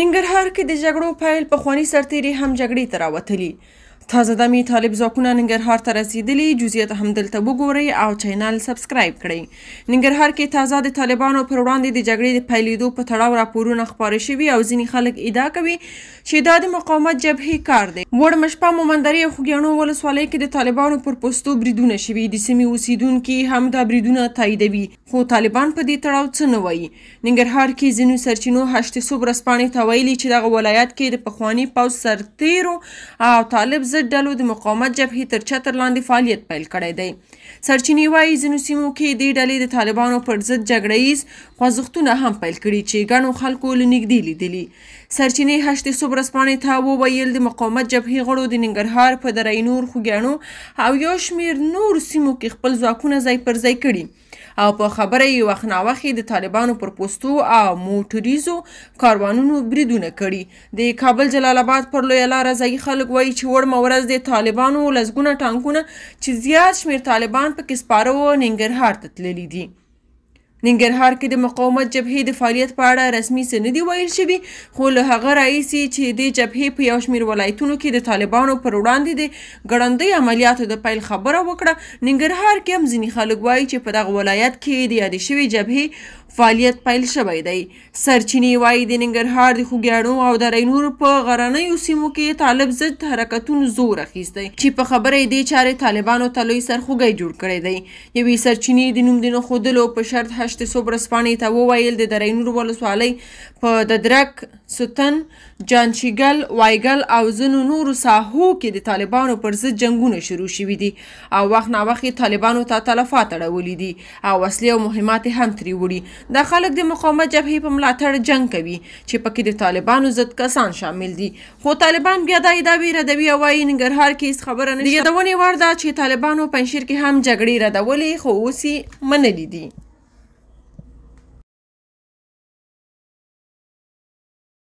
ننګرهار کې د جګړو پیل پخواني سرتېري هم جګړې ته راوتلي تازه دمي طالب ځواکونه ننګرهار ته رسیدلي جزئیات همدلته وګورئ او چینل سبسکرایب کړئ ننګرهار کې تازه د طالبانو پر وړاندې د جګړې د پیلېدو په تړاو راپورونه خپاره شوي او ځینې خلک ادعا کوي چې دا د مقاومت جبهې کار دی وړ مشپا مومندري او خوږیاڼو ولسوالۍ کې د طالبانو پر پوستو بریدونه شوي د سیمې اوسیدونکي هم دا بریدونه تاییدوي خو طالبان په دې تړاو څه نه وایي ننګرهار کې ځینو سرچینو هشت صبر ورځپاڼې ته ویلي چې دغه ولایت کې د پخواني پوځ سرتیرو او طالب ضد ډلو د مقاومت جبهې تر چتر لاندې فعالیت پیل کړی دی سرچینې وایي ځینو سیمو کې دې ډلې د طالبانو پر ضد جګړهیز خوځښتونه هم پیل کړي چې ګڼو خلکو له نږدې لیدلي سرچینې هشت صبر اسپانې ته وویل د مقاومت جبهې غړو د ننګرهار په درې نور خوګیاڼو او یو شمېر نور سیمو کې خپل ځواکونه ځای پر ځای کړي او په خبره یې وخت ناوخت د طالبانو پر پوستو او موټریزو کاروانونو بریدونه کړي د کابل جلال آباد پر لویه لار ځای خلک وایي چې وړ مواد ورځ د طالبانو لسګونه ټانکونه چې زیات شمیر طالبان پکې سپاره وو ننګرهار ته تللي دي ننګرهار کې د مقاومت جبهې د فعالیت په اړه رسمي څه نه دي ویل شوي خو له هغه راهیسې چې د جبهې په یو شمېر ولایتونو کې د طالبانو پر وړاندې د ګړندۍ عملیاتو د پیل خبره وکړه ننګرهار کې هم ځینې خلک وایي چې په دغه ولایت کې د یادې شوې جبهې فعالیت پیل شوی دی سرچینې وایي د ننګرهار د خوږیاڼو او د رینور په غرنیو سیمو کې طالب ضد حرکتونو زور اخیستی چې په خبره یې دې چارې طالبانو ته لوی سرخوږی جوړ کړی دی یوې سرچینې د نوم د نښودلو په شرط کشت صبر سپانې ته وویل د درینور ولسوالۍ په ددرک ستن جانچیګل وایګل او ځینو نورو ساحو کې د طالبانو پر ضد جنګونه شروع شوي دي او وخت ناوخت طالبانو ته تلفات اړولي دي او وسلې او مهمات هم ترې وړي دا خلک د مقاومت جبهې په ملاتړ جنګ کوي چې پکې د طالبانو ضد کسان شامل دي خو طالبان بیا دا ادعا ردوي او وایي ننګرهار کې هیڅ خبره نشته یادونې وړ ده چې طالبانو پنجشیر کې هم جګړې ردولې خو اوس یې منلې دي